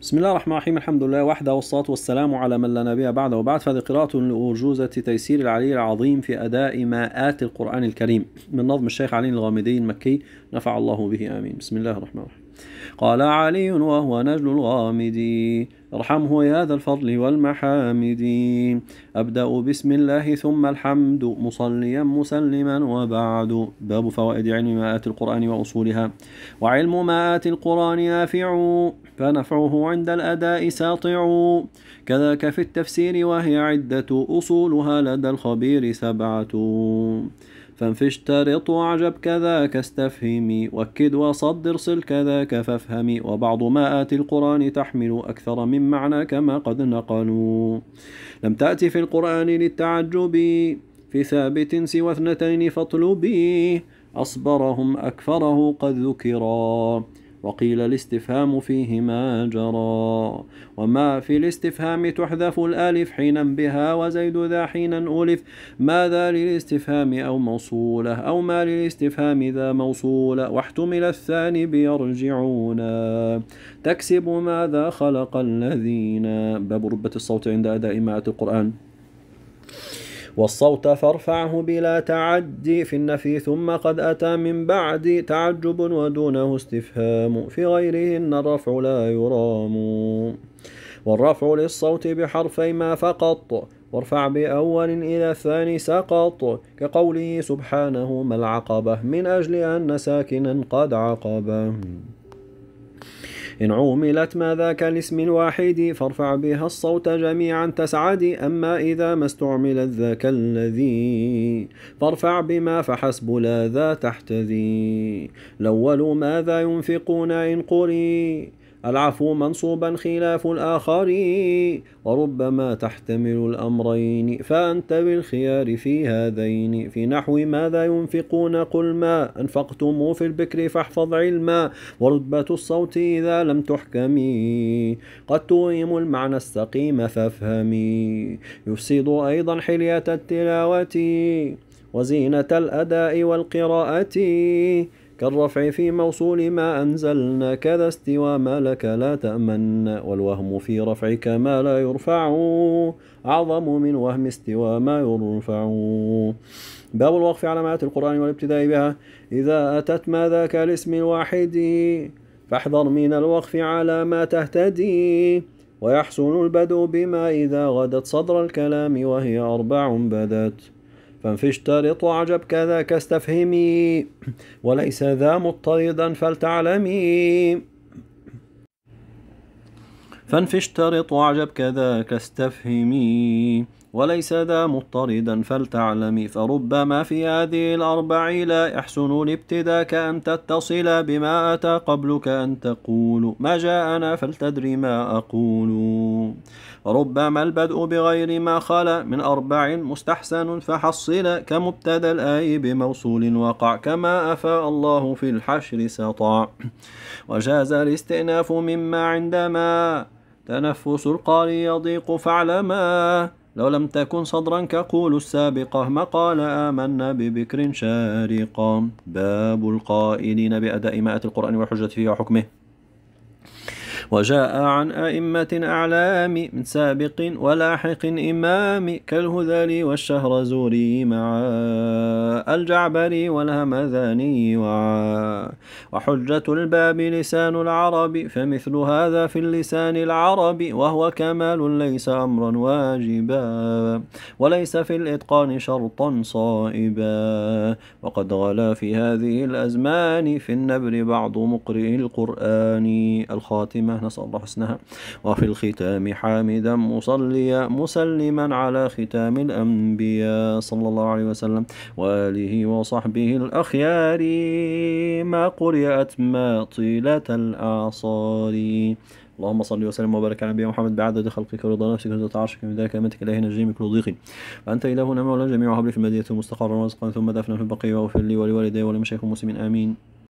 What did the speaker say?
بسم الله الرحمن الرحيم الحمد لله وحده والصلاة والسلام على من لا نبي بعده وبعد فهذه قراءة لأرجوزة تيسير العلي العظيم في أداء ماءات القرآن الكريم من نظم الشيخ علي الغامدي المكي نفع الله به آمين بسم الله الرحمن الرحيم قال علي وهو نجل الغامدي ارحمه يا ذا الفضل والمحامد أبدأ بسم الله ثم الحمد مصليا مسلما وبعد باب فوائد علم ما القرآن وأصولها وعلم ما القرآن نافع فنفعه عند الأداء ساطع كذاك في التفسير وهي عدة أصولها لدى الخبير سبعة اشترط وعجب كذاك استفهمي وكد وصدر صل كذاك فافهمي وبعض ما آتي القرآن تحمل أكثر من معنى كما قد نقلوا لم تأتي في القرآن للتعجب في ثابت سوى اثنتين فاطلبي أصبرهم أكفره قد ذكرا وقيل الاستفهام فيه ما جرى وما في الاستفهام تحذف الآلف حينا بها وزيد ذا حينا ألف ماذا للاستفهام أو موصولة أو ما للاستفهام ذا موصولة واحتمل الثاني بيرجعون تكسب ماذا خلق الذين باب ربة الصوت عند أداء ماءة القرآن والصوت فارفعه بلا تعدي في النفي ثم قد أتى من بعد تعجب ودونه استفهام في غيرهن الرفع لا يرام والرفع للصوت بحرفي ما فقط وارفع بأول إلى الثاني سقط كقوله سبحانه ما العقبة من أجل أن ساكنا قد عقبه إن عوملت ما ذاك الاسم الواحد فارفع بها الصوت جميعا تسعد أما إذا ما استعملت ذاك الذي فارفع بما فحسب لا ذا تحتذي الأول ماذا ينفقون إن قري العفو منصوبا خلاف الآخر وربما تحتمل الأمرين فأنت بالخيار في هذين في نحو ماذا ينفقون قل ما أنفقتم في البكر فاحفظ علما ورتبة الصوت إذا لم تحكمي قد توهم المعنى السقيم فافهمي يفسد أيضا حلية التلاوة وزينة الأداء والقراءة كالرفع في موصول ما أنزلنا كذا استوى ما لك لا تأمن والوهم في رفعك ما لا يرفع أعظم من وهم استوى ما يرفع باب الوقف على علامات القرآن والابتداء بها إذا أتت ما ذاك الاسم الواحد فاحذر من الوقف على ما تهتدي ويحسن البدء بما إذا غدت صدر الكلام وهي أربع بدت فانفشترط وعجب كذاك استفهمي وليس ذا مضطردا فلتعلمي فانفشترط وعجب كذاك استفهمي وليس ذا مضطردا فلتعلمي فربما في هذه الأربع لا يحسن الابتداء أن تتصل بما أتى قبلك أن تقول ما جاءنا فلتدري ما أقول ربما البدء بغير ما خلا من أربع مستحسن فحصل كمبتدى الآي بموصول وقع كما أفاء الله في الحشر سطع وجاز الاستئناف مما عندما تنفس القارئ يضيق فاعلما لو لم تكن صدرا كقول السابقة مقال آمنا ببكر شارقا باب القائلين بأداء ماءة القرآن والحجة فيه وحكمه وجاء عن أئمة أعلام من سابق ولاحق إمام كالهذلي والشهرزوري مع الجعبري والهمذاني وعا وحجة الباب لسان العرب فمثل هذا في اللسان العربي وهو كمال ليس أمرا واجبا وليس في الإتقان شرطا صائبا وقد غلا في هذه الأزمان في النبر بعض مقرئ القرآن الخاتمة نسأل الله حسنها وفي الختام حامدا مصليا مسلما على ختام الأنبياء صلى الله عليه وسلم وآله وصحبه الأخيار ما قرئت ما طيلة الأعصار اللهم صل وسلم وبارك على نبينا محمد بعدد خلقك ورضا نفسك ورضا عرشك من ذلك امتك الهي نجيمك كل ضيق فانت الهنا مولانا جميع هب في المدينه مستقرا ورزقا ثم دفنا في البقيه واغفر لي ولوالدي ولمشايخ المسلمين امين